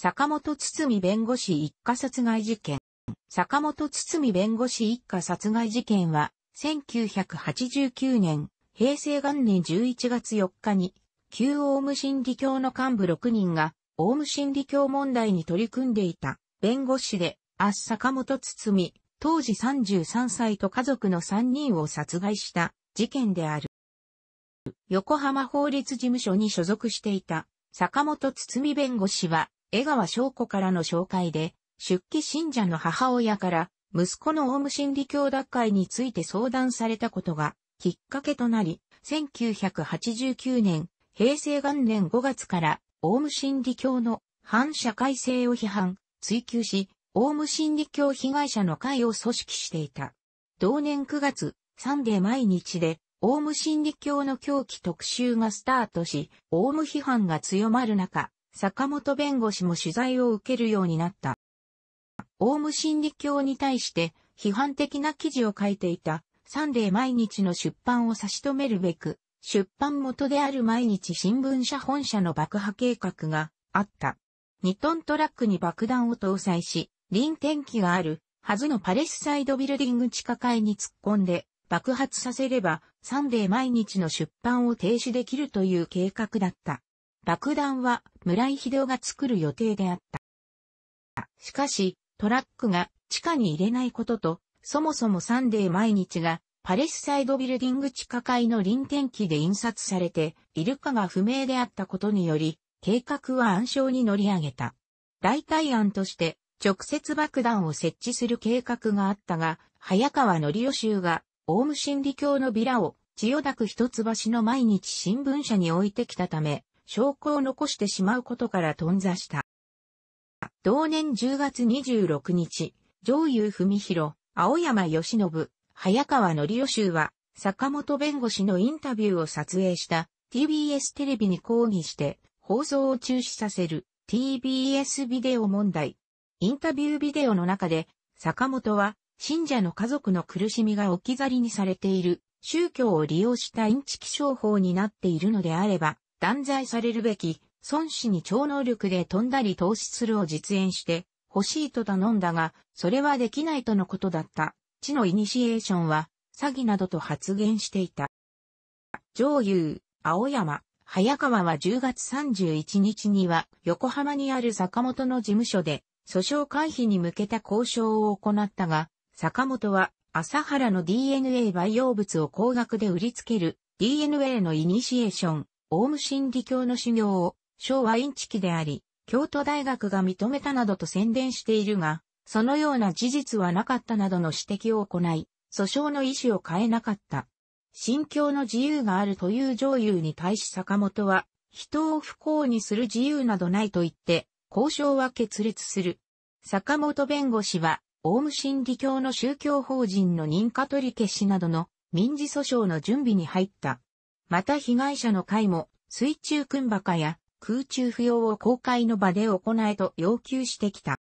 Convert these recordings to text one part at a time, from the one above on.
坂本堤弁護士一家殺害事件。坂本堤弁護士一家殺害事件は、1989年、平成元年11月4日に、旧オウム真理教の幹部6人が、オウム真理教問題に取り組んでいた、弁護士で、あっ坂本堤、当時33歳と家族の3人を殺害した事件である。横浜法律事務所に所属していた坂本堤弁護士は江川翔子からの紹介で、出家信者の母親から、息子のオウム真理教脱会について相談されたことが、きっかけとなり、1989年、平成元年5月から、オウム真理教の反社会性を批判、追求し、オウム真理教被害者の会を組織していた。同年9月、サンデー毎日で、オウム真理教の狂気特集がスタートし、オウム批判が強まる中、坂本弁護士も取材を受けるようになった。オウム真理教に対して批判的な記事を書いていたサンデー毎日の出版を差し止めるべく、出版元である毎日新聞社本社の爆破計画があった。2トントラックに爆弾を搭載し、臨転機があるはずのパレスサイドビルディング地下階に突っ込んで爆発させればサンデー毎日の出版を停止できるという計画だった。爆弾は村井秀夫が作る予定であった。しかし、トラックが地下に入れないことと、そもそもサンデー毎日がパレスサイドビルディング地下階の臨転機で印刷されているかが不明であったことにより、計画は暗礁に乗り上げた。代替案として直接爆弾を設置する計画があったが、早川則夫衆がオウム真理教のビラを千代田区一橋の毎日新聞社に置いてきたため、証拠を残してしまうことから頓挫した。同年10月26日、上優文弘、青山義信、早川則衆は、坂本弁護士のインタビューを撮影した TBS テレビに抗議して放送を中止させる TBS ビデオ問題。インタビュービデオの中で、坂本は信者の家族の苦しみが置き去りにされている宗教を利用したインチキ商法になっているのであれば、断罪されるべき、孫子に超能力で飛んだり投資するを実演して欲しいと頼んだが、それはできないとのことだった。知のイニシエーションは、詐欺などと発言していた。上優、青山、早川は10月31日には、横浜にある坂本の事務所で、訴訟回避に向けた交渉を行ったが、坂本は、朝原の DNA 培養物を高額で売りつける DNA のイニシエーション、オウム真理教の修行を、昭和インチキであり、京都大学が認めたなどと宣伝しているが、そのような事実はなかったなどの指摘を行い、訴訟の意思を変えなかった。信教の自由があるという上優に対し坂本は、人を不幸にする自由などないと言って、交渉は決裂する。坂本弁護士は、オウム真理教の宗教法人の認可取り消しなどの民事訴訟の準備に入った。また被害者の会も、水中訓馬化や空中扶養を公開の場で行えと要求してきた。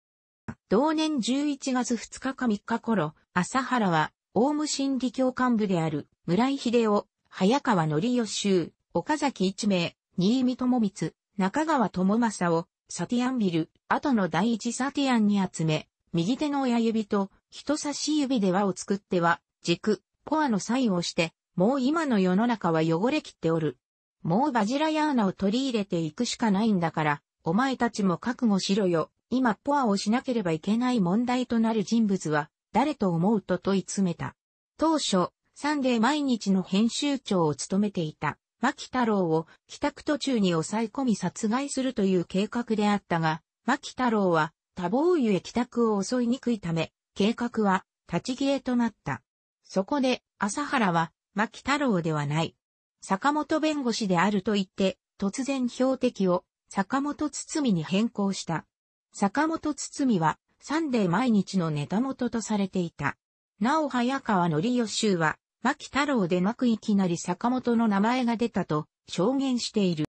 同年11月2日か3日頃、朝原は、オウム真理教幹部である村井秀夫、早川則義岡崎一名、新見智光、中川智正を、サティアンビル、後の第一サティアンに集め、右手の親指と人差し指で輪を作っては、軸、ポアの際をして、もう今の世の中は汚れきっておる。もうバジラヤーナを取り入れていくしかないんだから、お前たちも覚悟しろよ。今ポアをしなければいけない問題となる人物は、誰と思うと問い詰めた。当初、サンデー毎日の編集長を務めていた、牧太郎を帰宅途中に抑え込み殺害するという計画であったが、牧太郎は多忙ゆえ帰宅を襲いにくいため、計画は立ち消えとなった。そこで、朝原は牧太郎ではない。坂本弁護士であると言って、突然標的を坂本堤に変更した。坂本堤は、サンデー毎日のネタ元とされていた。なお早川のりよしゅうは、牧太郎でなくいきなり坂本の名前が出たと証言している。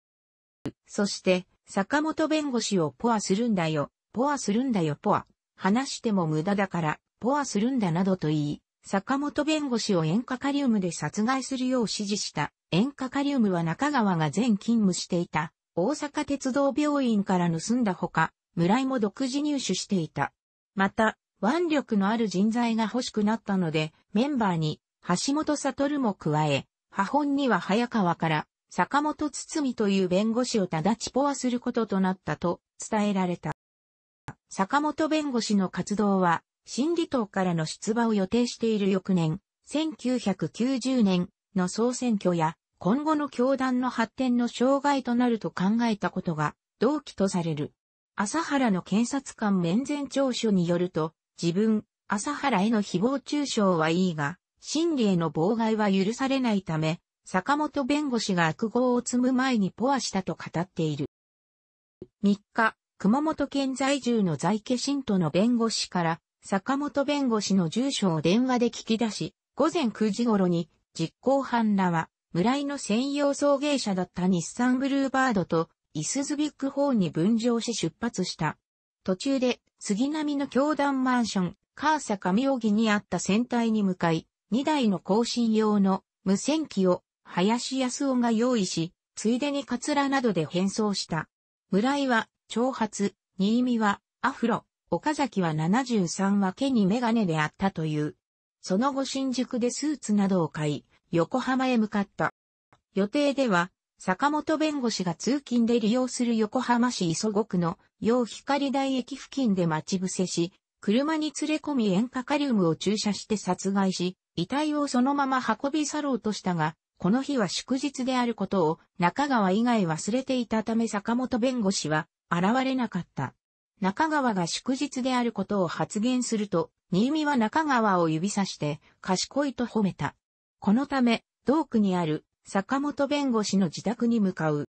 そして、坂本弁護士をポアするんだよ、ポアするんだよポア、話しても無駄だから、ポアするんだなどと言い、坂本弁護士を塩化カリウムで殺害するよう指示した。塩化カリウムは中川が全勤務していた大阪鉄道病院から盗んだほか、村井も独自入手していた。また、腕力のある人材が欲しくなったので、メンバーに橋本悟も加え、破本には早川から坂本堤という弁護士をただちポアすることとなったと伝えられた。坂本弁護士の活動は新理党からの出馬を予定している翌年、1990年の総選挙や、今後の教団の発展の障害となると考えたことが同期とされる。朝原の検察官面前聴取によると、自分、朝原への誹謗中傷はいいが、真理への妨害は許されないため、坂本弁護士が悪号を積む前にポアしたと語っている。3日、熊本県在住の在家信徒の弁護士から、坂本弁護士の住所を電話で聞き出し、午前9時頃に実行犯らは村井の専用送迎車だった日産ブルーバードとイスズビッグホーンに分乗し出発した。途中で杉並の教団マンション、川坂妙義にあった船体に向かい、2台の更新用の無線機を林康夫が用意し、ついでにカツラなどで変装した。村井は長髪、新見はアフロ、岡崎は73は毛にメガネであったという。その後新宿でスーツなどを買い、横浜へ向かった。予定では、坂本弁護士が通勤で利用する横浜市磯子区の陽光台駅付近で待ち伏せし、車に連れ込み塩化カリウムを注射して殺害し、遺体をそのまま運び去ろうとしたが、この日は祝日であることを中川以外忘れていたため坂本弁護士は現れなかった。中川が祝日であることを発言すると、新見は中川を指さして、賢いと褒めた。このため、道区にある坂本弁護士の自宅に向かう。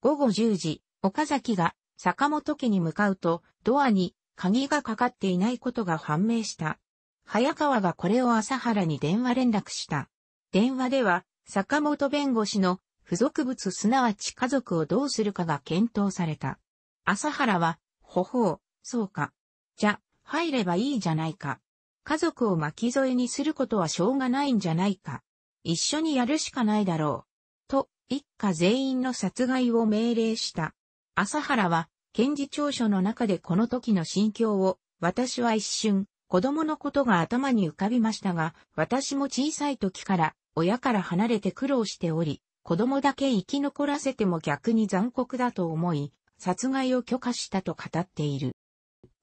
午後10時、岡崎が坂本家に向かうと、ドアに鍵がかかっていないことが判明した。早川がこれを朝原に電話連絡した。電話では、坂本弁護士の付属物すなわち家族をどうするかが検討された。朝原はほほう、そうか。じゃ、入ればいいじゃないか。家族を巻き添えにすることはしょうがないんじゃないか。一緒にやるしかないだろう。と、一家全員の殺害を命令した。朝原は、検事長書の中でこの時の心境を、私は一瞬、子供のことが頭に浮かびましたが、私も小さい時から親から離れて苦労しており、子供だけ生き残らせても逆に残酷だと思い、殺害を許可したと語っている。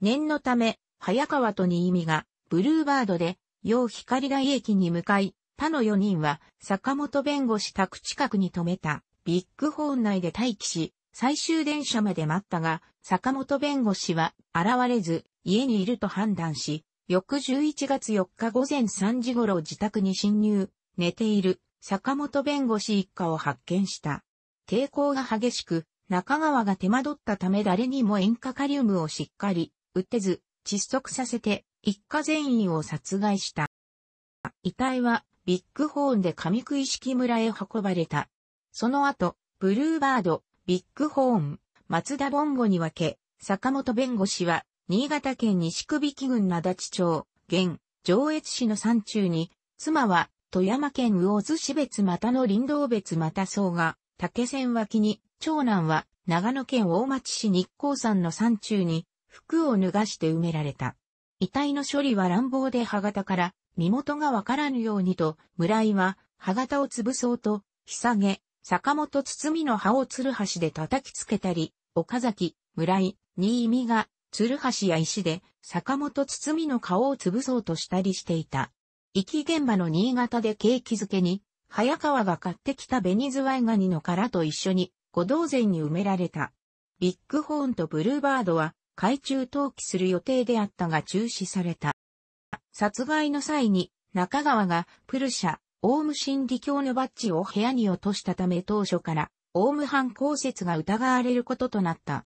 念のため、早川と新見が、ブルーバードで、陽光台駅に向かい、他の4人は、坂本弁護士宅近くに止めた、ビッグホーン内で待機し、最終電車まで待ったが、坂本弁護士は、現れず、家にいると判断し、翌11月4日午前3時頃自宅に侵入、寝ている、坂本弁護士一家を発見した。抵抗が激しく、中川が手間取ったため誰にも塩化カリウムをしっかり、打てず、窒息させて、一家全員を殺害した。遺体は、ビッグホーンで上杭式村へ運ばれた。その後、ブルーバード、ビッグホーン、松田ボンゴに分け、坂本弁護士は、新潟県西首引郡灘地町、現、上越市の山中に、妻は、富山県魚津市別またの林道別また層が、竹線脇に、長男は長野県大町市日光山の山中に服を脱がして埋められた。遺体の処理は乱暴で歯型から身元がわからぬようにと、村井は歯型を潰そうと、ひさげ、坂本包の葉を鶴橋で叩きつけたり、岡崎、村井、新見が、鶴橋や石で、坂本包の顔を潰そうとしたりしていた。遺棄現場の新潟で景気づけに、早川が買ってきた紅ズワイガニの殻と一緒に、五道前に埋められた。ビッグホーンとブルーバードは海中投棄する予定であったが中止された。殺害の際に中川がプルシャ、オウム真理教のバッジを部屋に落としたため当初からオウム犯行説が疑われることとなった。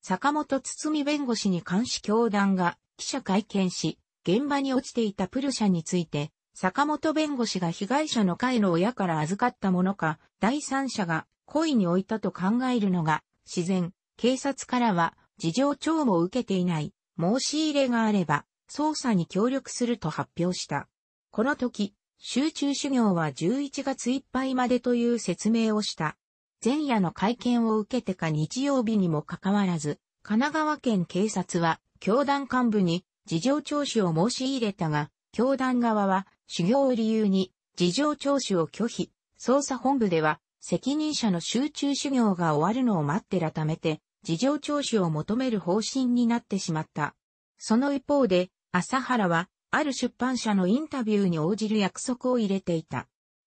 坂本堤弁護士に監視教団が記者会見し、現場に落ちていたプルシャについて、坂本弁護士が被害者の会の親から預かったものか、第三者が故意に置いたと考えるのが自然、警察からは事情聴も受けていない申し入れがあれば捜査に協力すると発表した。この時、集中修行は11月いっぱいまでという説明をした。前夜の会見を受けてか日曜日にもかかわらず、神奈川県警察は教団幹部に事情聴取を申し入れたが、教団側は修行を理由に事情聴取を拒否、捜査本部では責任者の集中修行が終わるのを待ってらためて、事情聴取を求める方針になってしまった。その一方で、朝原は、ある出版社のインタビューに応じる約束を入れていた。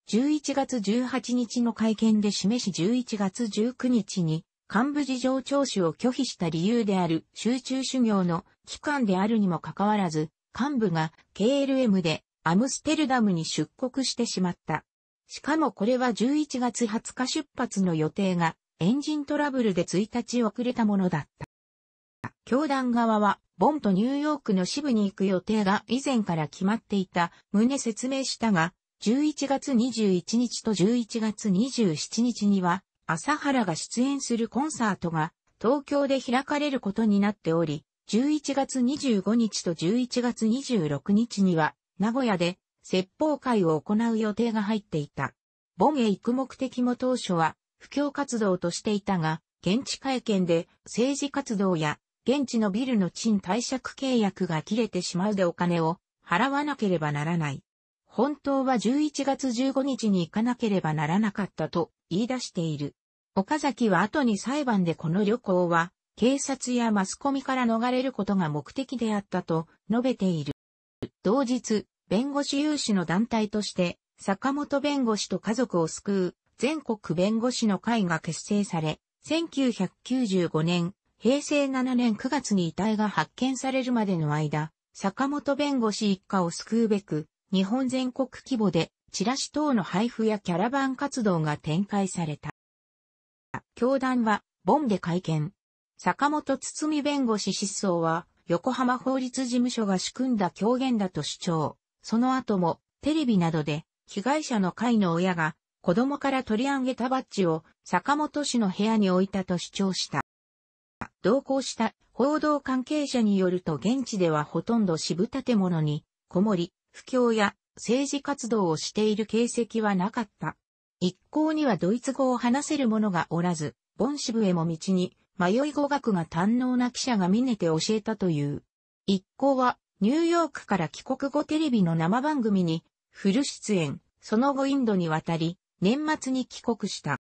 11月18日の会見で示し11月19日に幹部事情聴取を拒否した理由である集中修行の期間であるにもかかわらず、幹部が KLM でアムステルダムに出国してしまった。しかもこれは11月20日出発の予定がエンジントラブルで1日遅れたものだった。教団側は、ボンとニューヨークの支部に行く予定が以前から決まっていた旨説明したが、11月21日と11月27日には、朝原が出演するコンサートが東京で開かれることになっており、11月25日と11月26日には、名古屋で説法会を行う予定が入っていた。ボンへ行く目的も当初は、布教活動としていたが、現地会見で政治活動や現地のビルの賃貸借契約が切れてしまうでお金を払わなければならない。本当は11月15日に行かなければならなかったと言い出している。岡崎は後に裁判でこの旅行は警察やマスコミから逃れることが目的であったと述べている。同日、弁護士有志の団体として、坂本弁護士と家族を救う、全国弁護士の会が結成され、1995年、平成7年9月に遺体が発見されるまでの間、坂本弁護士一家を救うべく、日本全国規模で、チラシ等の配布やキャラバン活動が展開された。教団は、ボンで会見。坂本堤弁護士失踪は、横浜法律事務所が仕組んだ狂言だと主張。その後も、テレビなどで、被害者の会の親が、子供から取り上げたバッジを坂本氏の部屋に置いたと主張した。同行した報道関係者によると現地ではほとんど支部建物にこもり、不況や政治活動をしている形跡はなかった。一向にはドイツ語を話せる者がおらず、ボン支部へも道に迷い語学が堪能な記者が見ねて教えたという。一行はニューヨークから帰国後テレビの生番組にフル出演、その後インドに渡り、年末に帰国した。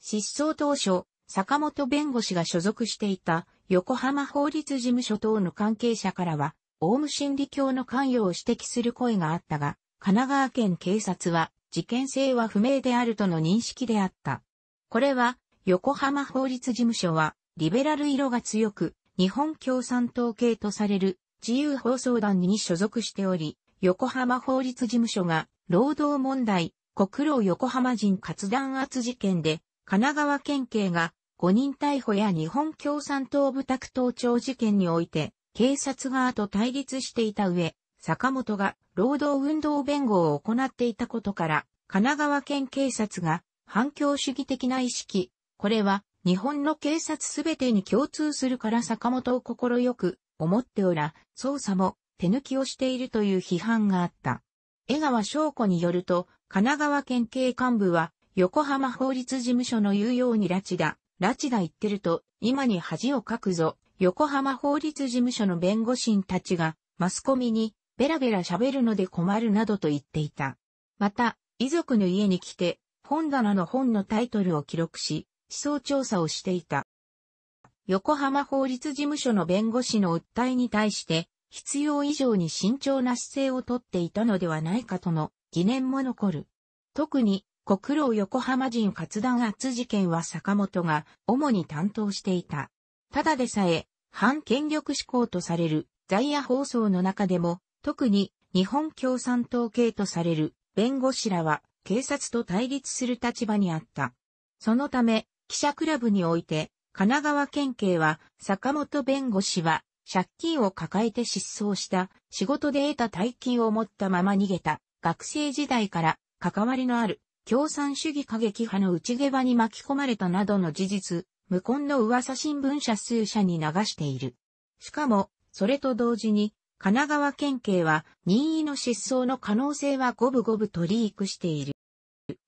失踪当初、坂本弁護士が所属していた横浜法律事務所等の関係者からは、オウム真理教の関与を指摘する声があったが、神奈川県警察は事件性は不明であるとの認識であった。これは、横浜法律事務所は、リベラル色が強く、日本共産党系とされる自由放送団に所属しており、横浜法律事務所が、労働問題、国労横浜人活弾圧事件で、神奈川県警が誤認逮捕や日本共産党部宅盗聴事件において、警察側と対立していた上、坂本が労働運動弁護を行っていたことから、神奈川県警察が反共主義的な意識、これは日本の警察すべてに共通するから坂本を心よく思っておら、捜査も手抜きをしているという批判があった。江川翔子によると、神奈川県警幹部は、横浜法律事務所の言うように拉致だ、拉致だ言ってると、今に恥をかくぞ、横浜法律事務所の弁護士たちが、マスコミに、ベラベラ喋るので困るなどと言っていた。また、遺族の家に来て、本棚の本のタイトルを記録し、思想調査をしていた。横浜法律事務所の弁護士の訴えに対して、必要以上に慎重な姿勢をとっていたのではないかとの疑念も残る。特に、国労横浜人活断圧事件は坂本が主に担当していた。ただでさえ、反権力志向とされる在野放送の中でも、特に日本共産党系とされる弁護士らは警察と対立する立場にあった。そのため、記者クラブにおいて神奈川県警は、坂本弁護士は、借金を抱えて失踪した、仕事で得た大金を持ったまま逃げた、学生時代から関わりのある、共産主義過激派の内下場に巻き込まれたなどの事実、無根の噂新聞社数社に流している。しかも、それと同時に、神奈川県警は任意の失踪の可能性は五分五分取り行くしている。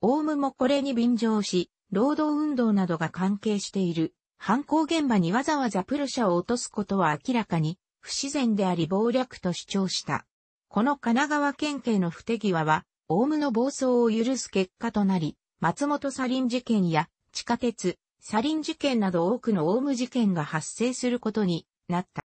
オウムもこれに便乗し、労働運動などが関係している犯行現場にわざわざプルシャを落とすことは明らかに不自然であり暴略と主張した。この神奈川県警の不手際は、オウムの暴走を許す結果となり、松本サリン事件や地下鉄、サリン事件など多くのオウム事件が発生することになった。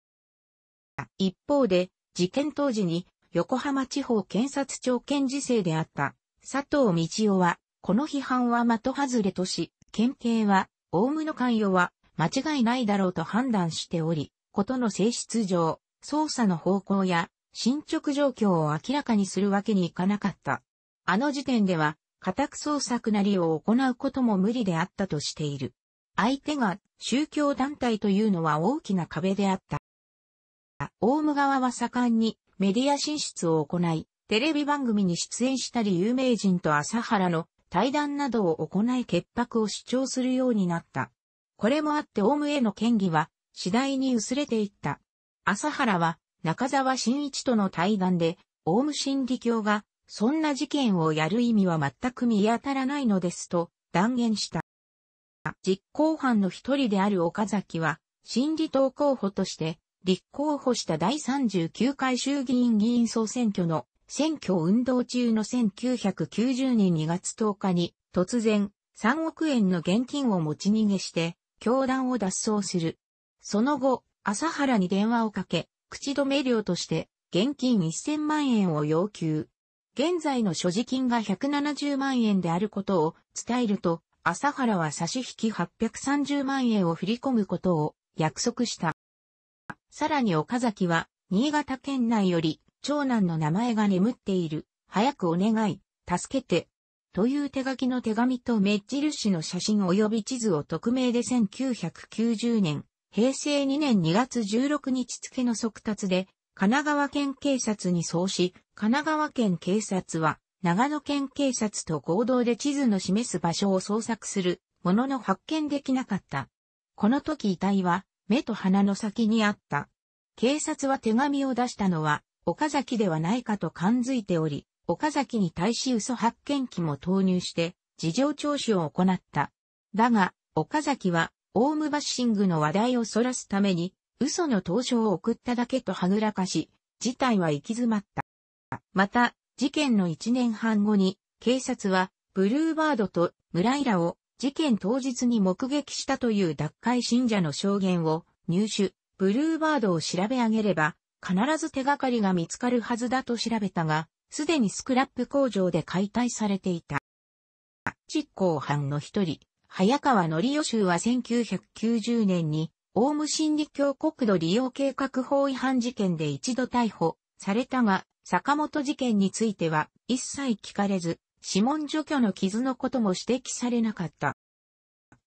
一方で、事件当時に横浜地方検察庁検事制であった佐藤道夫は、この批判は的外れとし、県警は、オウムの関与は間違いないだろうと判断しており、ことの性質上、捜査の方向や進捗状況を明らかにするわけにいかなかった。あの時点では、家宅捜索なりを行うことも無理であったとしている。相手が宗教団体というのは大きな壁であった。オウム側は盛んにメディア進出を行い、テレビ番組に出演したり有名人と朝原の対談などを行い潔白を主張するようになった。これもあってオウムへの権威は次第に薄れていった。朝原は中沢新一との対談で、オウム真理教がそんな事件をやる意味は全く見当たらないのですと断言した。実行犯の一人である岡崎は、心理党候補として立候補した第39回衆議院議員総選挙の選挙運動中の1990年2月10日に突然3億円の現金を持ち逃げして教団を脱走する。その後、朝原に電話をかけ、口止め料として現金1000万円を要求。現在の所持金が170万円であることを伝えると、朝原は差し引き830万円を振り込むことを約束した。さらに岡崎は、新潟県内より、長男の名前が眠っている。早くお願い、助けて、という手書きの手紙と目印の写真及び地図を匿名で1990年、平成2年2月16日付の速達で、神奈川県警察に送し、神奈川県警察は、長野県警察と合同で地図の示す場所を捜索するものの発見できなかった。この時遺体は目と鼻の先にあった。警察は手紙を出したのは岡崎ではないかと感づいており、岡崎に対し嘘発見機も投入して、事情聴取を行った。だが、岡崎は、オウムバッシングの話題を逸らすために、嘘の投書を送っただけとはぐらかし、事態は行き詰まった。また、事件の1年半後に、警察は、ブルーバードと村井らを、事件当日に目撃したという脱会信者の証言を入手、ブルーバードを調べ上げれば、必ず手がかりが見つかるはずだと調べたが、すでにスクラップ工場で解体されていた。実行犯の一人、早川則州は1990年に、オウム真理教国土利用計画法違反事件で一度逮捕されたが、坂本事件については一切聞かれず、指紋除去の傷のことも指摘されなかった。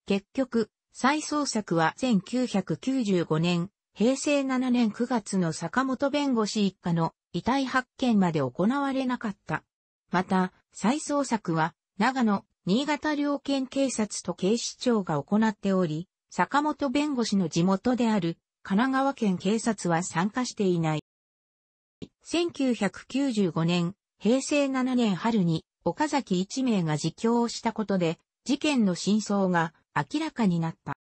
結局、再捜索は1995年平成7年9月の坂本弁護士一家の遺体発見まで行われなかった。また、再捜索は、長野、新潟両県警察と警視庁が行っており、坂本弁護士の地元である神奈川県警察は参加していない。1995年、平成7年春に岡崎一名が自供をしたことで、事件の真相が明らかになった。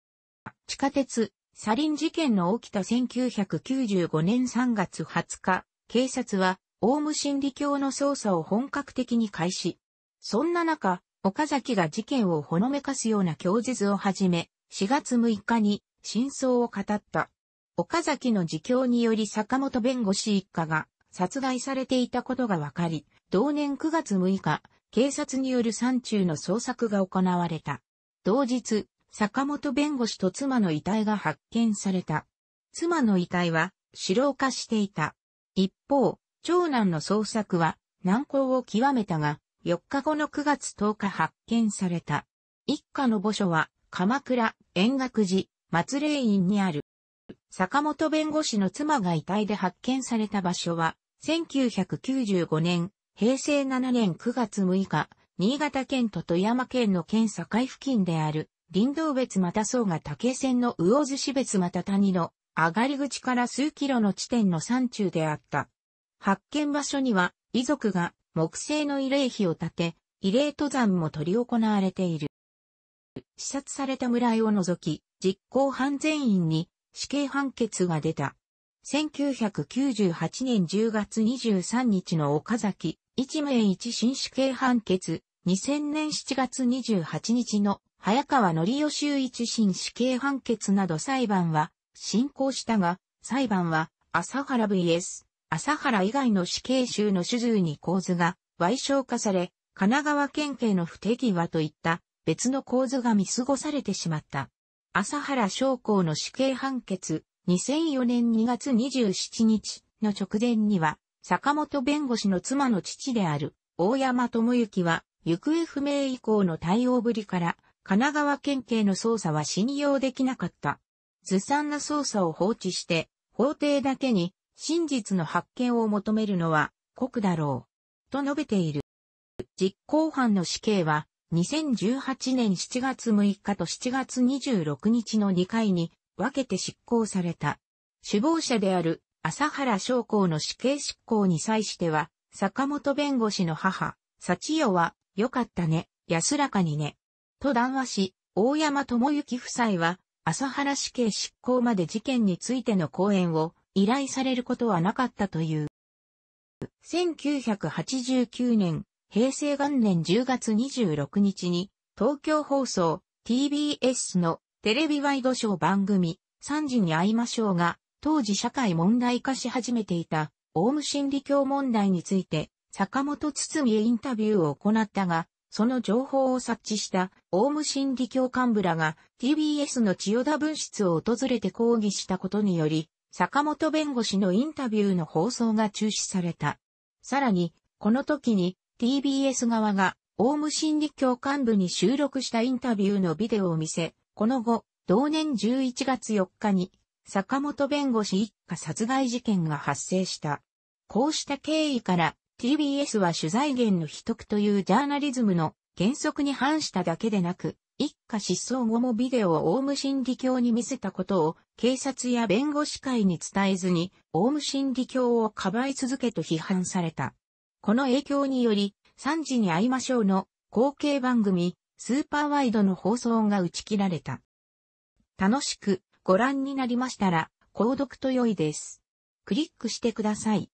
地下鉄、サリン事件の起きた1995年3月20日、警察は、オウム真理教の捜査を本格的に開始。そんな中、岡崎が事件をほのめかすような供述をはじめ、4月6日に真相を語った。岡崎の自供により坂本弁護士一家が殺害されていたことが分かり、同年9月6日、警察による山中の捜索が行われた。同日、坂本弁護士と妻の遺体が発見された。妻の遺体は死老化していた。一方、長男の捜索は難航を極めたが、4日後の9月10日発見された。一家の墓所は鎌倉、円楽寺、松霊院にある。坂本弁護士の妻が遺体で発見された場所は、1995年、平成7年9月6日、新潟県と富山県の県境付近である。林道別また層が竹線の魚津市別また谷の上がり口から数キロの地点の山中であった。発見場所には遺族が木製の慰霊碑を建て、慰霊登山も取り行われている。視察された村井を除き、実行犯全員に死刑判決が出た。1998年10月23日の岡崎、一名一新死刑判決、2000年7月28日の早川則義衆一審死刑判決など裁判は進行したが、裁判は朝原 vs 朝原以外の死刑囚の手術に構図が賠償化され、神奈川県警の不手際といった別の構図が見過ごされてしまった。朝原将校の死刑判決2004年2月27日の直前には、坂本弁護士の妻の父である大山智之は行方不明以降の対応ぶりから神奈川県警の捜査は信用できなかった。ずさんな捜査を放置して、法廷だけに真実の発見を求めるのは酷だろう。と述べている。実行犯の死刑は2018年7月6日と7月26日の2回に分けて執行された。首謀者である朝原将校の死刑執行に際しては、坂本弁護士の母、幸代は、よかったね、安らかにね、と談話し、大山智之夫妻は、朝原死刑執行まで事件についての講演を依頼されることはなかったという。1989年、平成元年10月26日に、東京放送 TBS のテレビワイドショー番組、3時に会いましょうが、当時社会問題化し始めていた、オウム真理教問題について、坂本堤へインタビューを行ったが、その情報を察知したオウム真理教幹部らが TBS の千代田分室を訪れて抗議したことにより、坂本弁護士のインタビューの放送が中止された。さらに、この時に TBS 側がオウム真理教幹部に収録したインタビューのビデオを見せ、この後、同年11月4日に坂本弁護士一家殺害事件が発生した。こうした経緯から TBS は取材源の秘匿というジャーナリズムの原則に反しただけでなく、一家失踪後もビデオをオウム真理教に見せたことを警察や弁護士会に伝えずに、オウム真理教をかばい続けと批判された。この影響により、3時に会いましょうの後継番組、スーパーワイドの放送が打ち切られた。楽しくご覧になりましたら、購読と良いです。クリックしてください。